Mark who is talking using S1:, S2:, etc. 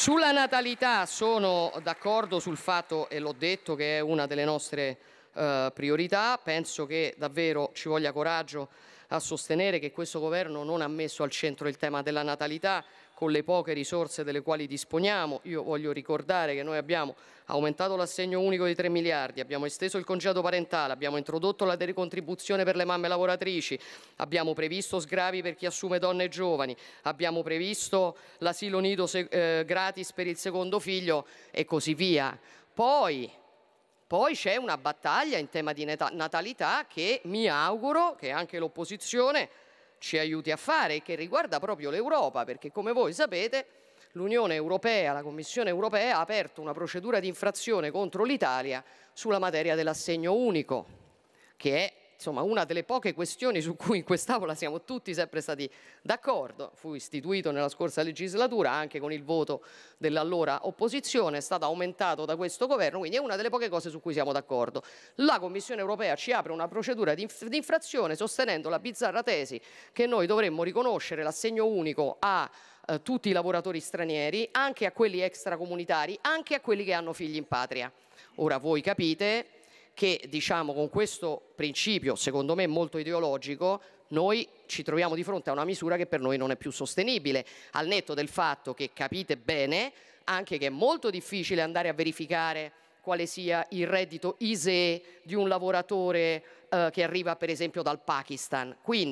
S1: Sulla natalità sono d'accordo sul fatto, e l'ho detto, che è una delle nostre eh, priorità, penso che davvero ci voglia coraggio a sostenere che questo governo non ha messo al centro il tema della natalità con le poche risorse delle quali disponiamo. Io voglio ricordare che noi abbiamo aumentato l'assegno unico di 3 miliardi, abbiamo esteso il congedo parentale, abbiamo introdotto la decontribuzione per le mamme lavoratrici, abbiamo previsto sgravi per chi assume donne e giovani, abbiamo previsto l'asilo nido eh, gratis per il secondo figlio e così via. Poi poi c'è una battaglia in tema di natalità che mi auguro che anche l'opposizione ci aiuti a fare e che riguarda proprio l'Europa, perché come voi sapete l'Unione Europea, la Commissione Europea ha aperto una procedura di infrazione contro l'Italia sulla materia dell'assegno unico, che è insomma, una delle poche questioni su cui in quest'Aula siamo tutti sempre stati d'accordo. Fu istituito nella scorsa legislatura anche con il voto dell'allora opposizione, è stato aumentato da questo governo, quindi è una delle poche cose su cui siamo d'accordo. La Commissione europea ci apre una procedura di infrazione sostenendo la bizzarra tesi che noi dovremmo riconoscere l'assegno unico a eh, tutti i lavoratori stranieri, anche a quelli extracomunitari, anche a quelli che hanno figli in patria. Ora voi capite che diciamo, con questo principio, secondo me molto ideologico, noi ci troviamo di fronte a una misura che per noi non è più sostenibile, al netto del fatto che capite bene anche che è molto difficile andare a verificare quale sia il reddito ISEE di un lavoratore eh, che arriva per esempio dal Pakistan. Quindi,